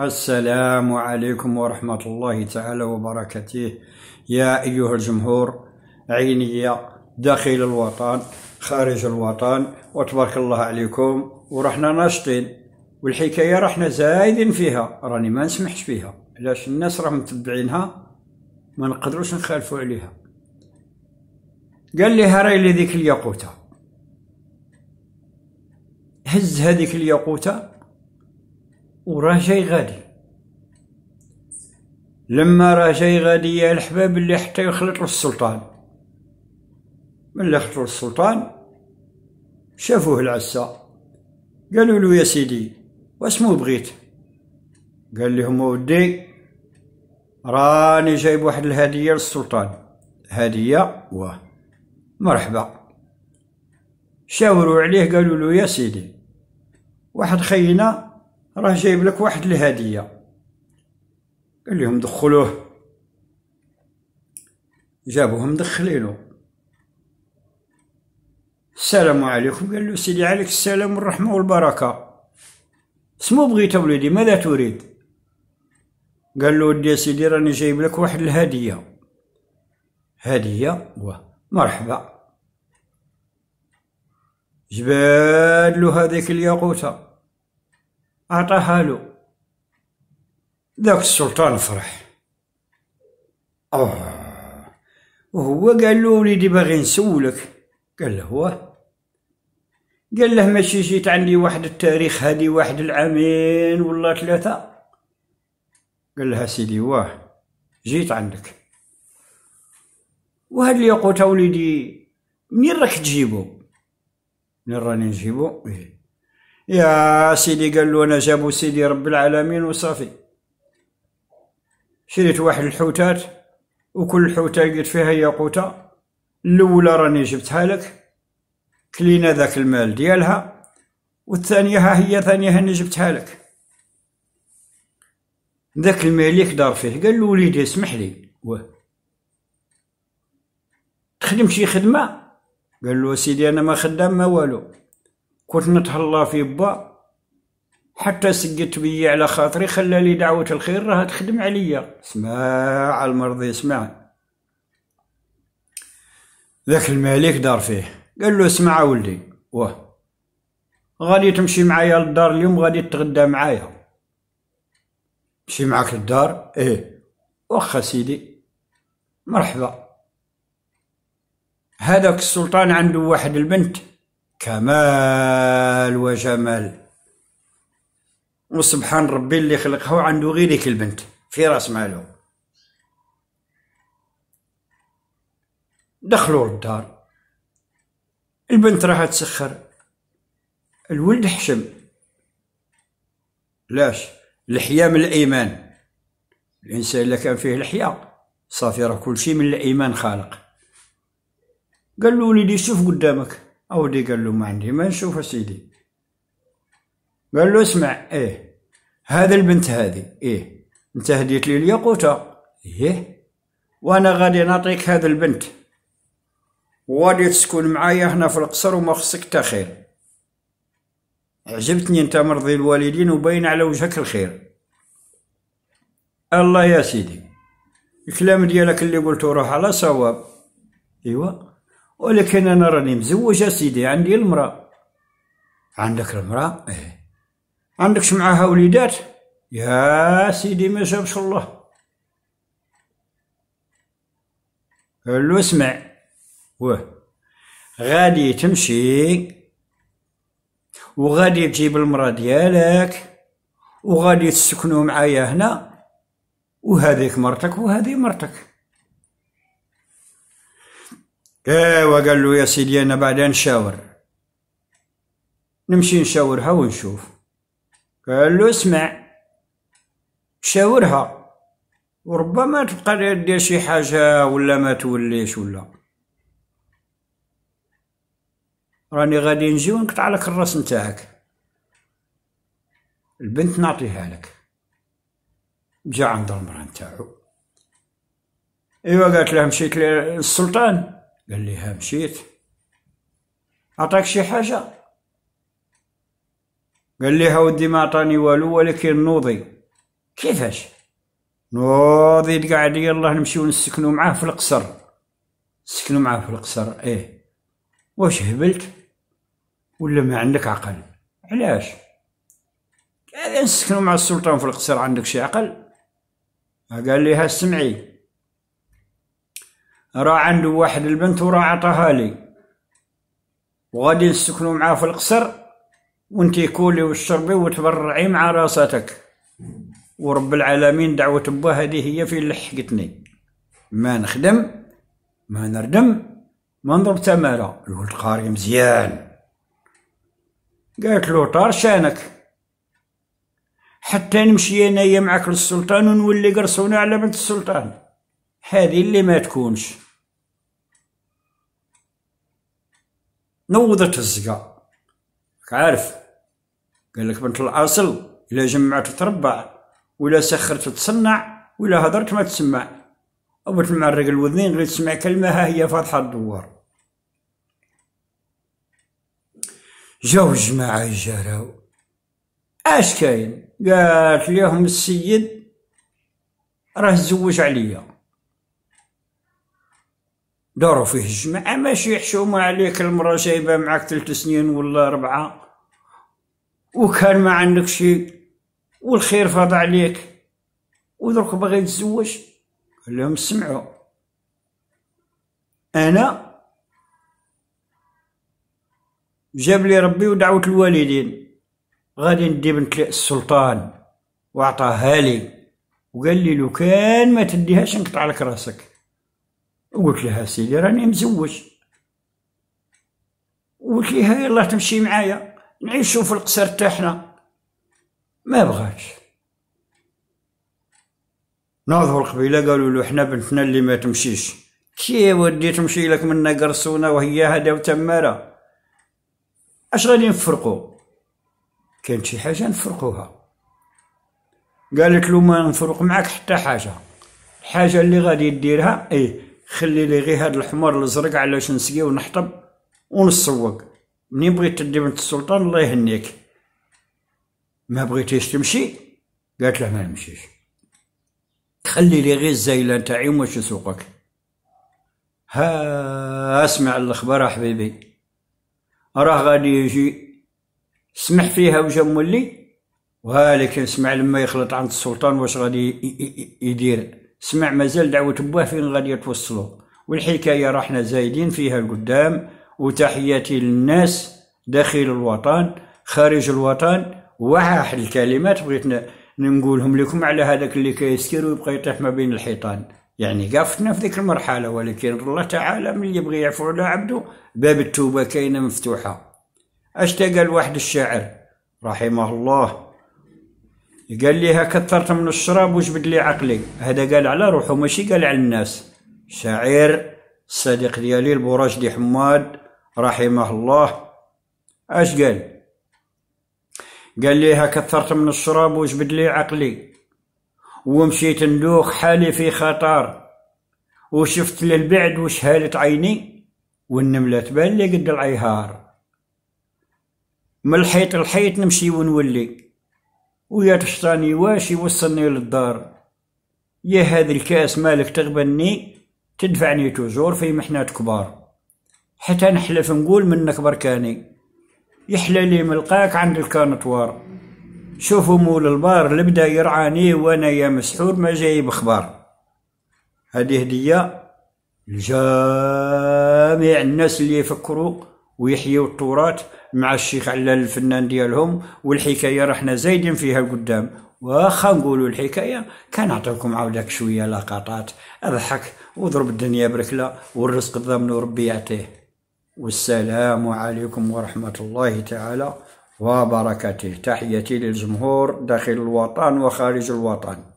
السلام عليكم ورحمة الله تعالى وبركاته يا أيها الجمهور عينية داخل الوطن خارج الوطن وتبارك الله عليكم ورحنا ناشطين والحكاية رحنا زايدين فيها راني ما نسمحش فيها علاش الناس راهم متبعينها ما نقدروش نخالفوا عليها قال لها راهي لذيك الياقوتة هز هذيك الياقوتة وراه شي غادي لما راه شي غادي يا الحباب اللي حتى يخلط للسلطان ملي خلطوا للسلطان شافوه العسا قالوا له يا سيدي واسمو بغيت قال لهم ودي راني جايب واحد الهدية للسلطان هدية واه مرحبا شاوروا عليه قالوا له يا سيدي واحد خينا راه جايب لك واحد الهديه قال لهم دخلوه جابوهم دخلينو السلام عليكم قال له سيدي عليك السلام والرحمه والبركه اسمو بغيت وليدي ماذا تريد قال له ودي سيدي راني جايب لك واحد الهديه هديه مرحبا جبادلو له هذيك الياقوته أعطاها له ذاك السلطان فرح آه وهو قال له وليدي باغي نسولك قال له هو قال له ماشي جيت عندي واحد التاريخ هادي واحد العامين ولا ثلاثة قال لها سيدي واه جيت عندك وهاد الياقوت وليدي منين راك تجيبو منين راني نجيبو إيه يا سيدي قال له انا جابوا سيدي رب العالمين وصافي شريت واحد الحوتات وكل حوتة لقيت فيها ياقوتة الأولى راني جبتها لك كلينا ذاك المال ديالها والثانية ها هي ثانية هاني جبتها لك ذاك الملك دار فيه قال له وليدي اسمح لي واه تخدم شي خدمة قال له سيدي أنا ما خدام ما والو كنت نتهلا في با حتى سجدت بي على خاطري خلالي دعوة الخير راها تخدم عليا سمع المرضي سمع ذاك الملك دار فيه قال له اسمع ولدي واه غادي تمشي معايا للدار اليوم غادي تتغدى معايا مشي معاك للدار ايه واخا سيدي مرحبا هذاك السلطان عنده واحد البنت كمال وجمال وسبحان ربي اللي خلقها وعنده غير ديك البنت في راس مالو دخلوا للدار البنت راح تسخر الولد حشم لاش لحيا من الإيمان الإنسان اللي كان فيه لحيا صافي راه كل شيء من الإيمان خالق قال له وليدي شوف قدامك أودي قال له ما عندي ما نشوف سيدي قال له اسمع ايه هذا البنت هذه ايه انت هديت لي الياقوتة ايه وانا غادي نعطيك هذا البنت وغادي تسكن معايا هنا في القصر وما خصك تا خير عجبتني انت مرضي الوالدين وباين على وجهك الخير الله يا سيدي الكلام ديالك اللي قلته راه على صواب ايوا ولكن انا راني مزوج اسيدي عندي المراه عندك المراه ايه عندكش معاها وليدات يا سيدي ما جابش الله قال اسمع واه غادي تمشي وغادي تجيب المراه ديالك وغادي تسكنوا معايا هنا وهذيك مرتك وهذه مرتك ايه وقال له يا سيدي انا بعدين شاور نمشي نشاورها ونشوف قال له اسمع شاورها وربما تبقى دير شي حاجة ولا ما توليش ولا راني غادي نجي ونقطع لك الراس نتاعك البنت نعطيها لك جا عند المرأة نتاعو ايوا قالت له مشيت للسلطان قال لي مشيت عطاك شي حاجة قال لي ودي ما عطاني والو ولكن نوضي كيفاش نوضي قاعد لي نمشيو نسكنو معاه في القصر سكنو معاه في القصر ايه واش هبلت ولا ما عندك عقل علاش قال نسكنو مع السلطان في القصر عندك شي عقل قال لي ها سمعي راه عنده واحد البنت وراه عطاها لي وغادي نسكنو معاه في القصر وانتي كولي وشربي وتبرعي مع راساتك ورب العالمين دعوة با هذه هي فين لحقتني ما نخدم ما نردم ما نضرب تمارة الولد قاري مزيان قالت له طار شانك حتى نمشي انايا معاك للسلطان ونولي قرصونة على بنت السلطان هذه اللي ما تكونش نوضت الزقا عارف قال لك بنت الاصل الا جمعت تربع ولا سخرت تصنع ولا هضرت ما تسمع او تمعرق الوذنين غير تسمع كلمه ها هي فاتحه الدوار جاو الجماعه يجراو اش كاين قالت ليهم السيد راه تزوج عليا داروا فيه الجماعة ماشي حشومة عليك المرة جايبة معاك ثلاث سنين ولا أربعة وكان ما عندك شيء والخير فاض عليك ودرك باغي تزوج لهم سمعوا أنا جاب لي ربي ودعوة الوالدين غادي ندي بنت السلطان وعطاها لي وقال لي لو كان ما تديهاش نقطع لك راسك قلت لها سيدي راني مزوج قلت لها يلا تمشي معايا نعيشوا في القصر تاعنا ما بغاتش ناضو القبيلة قالوا له احنا بنتنا اللي ما تمشيش كي ودي تمشي لك منا قرصونة وهي هدا وتمارة اش غادي نفرقو كانت شي حاجة نفرقوها قالت له ما نفرق معك حتى حاجة الحاجة اللي غادي ديرها ايه خلي لي غير هاد الحمار الازرق علاش نسقي ونحطب ونسوق منين بغيت تدي بنت السلطان الله يهنيك ما بغيتيش تمشي قالت له ما نمشيش خلي لي غير الزايله نتاعي وماش نسوقك ها اسمع الاخبار حبيبي راه غادي يجي سمح فيها وجا مولي ولكن اسمع لما يخلط عند السلطان واش غادي يدير سمع مازال دعوة بوه فين غادي توصلوا والحكاية راحنا زايدين فيها القدام وتحياتي للناس داخل الوطن خارج الوطن وواحد الكلمات بغيت نقولهم لكم على هذاك اللي كيسكر ويبقى يطيح ما بين الحيطان يعني قافتنا في ذيك المرحلة ولكن الله تعالى من يبغي يعفو على عبده باب التوبة كاينة مفتوحة أشتاق الواحد الشاعر رحمه الله قال ليها كثرت من الشراب وش بدلي عقلي هذا قال على روحه ماشي قال على الناس شاعر الصديق ديالي البوراجدي حماد رحمه الله اش قال قال ليها كثرت من الشراب وش بدلي عقلي ومشيت ندوخ حالي في خطر وشفت للبعد وش هالت عيني والنملة تبان لي قد العيهار من الحيط الحيط نمشي ونولي ويا تشطاني واش يوصلني للدار يا هذا الكاس مالك تغبني تدفعني توجور في محنات كبار حتى نحلف نقول منك بركاني يحلى لي ملقاك عند الكانطوار شوفوا مول البار اللي بدا يرعاني وانا يا مسحور ما جايب بخبار هذه هدية لجميع الناس اللي يفكروا ويحيوا التراث مع الشيخ علال الفنان ديالهم والحكايه راه حنا زايدين فيها قدام واخا نقولوا الحكايه كنعطيكم عاودك شويه لقطات اضحك وضرب الدنيا بركله والرزق الضامن ربي يعطيه والسلام عليكم ورحمه الله تعالى وبركاته تحيتي للجمهور داخل الوطن وخارج الوطن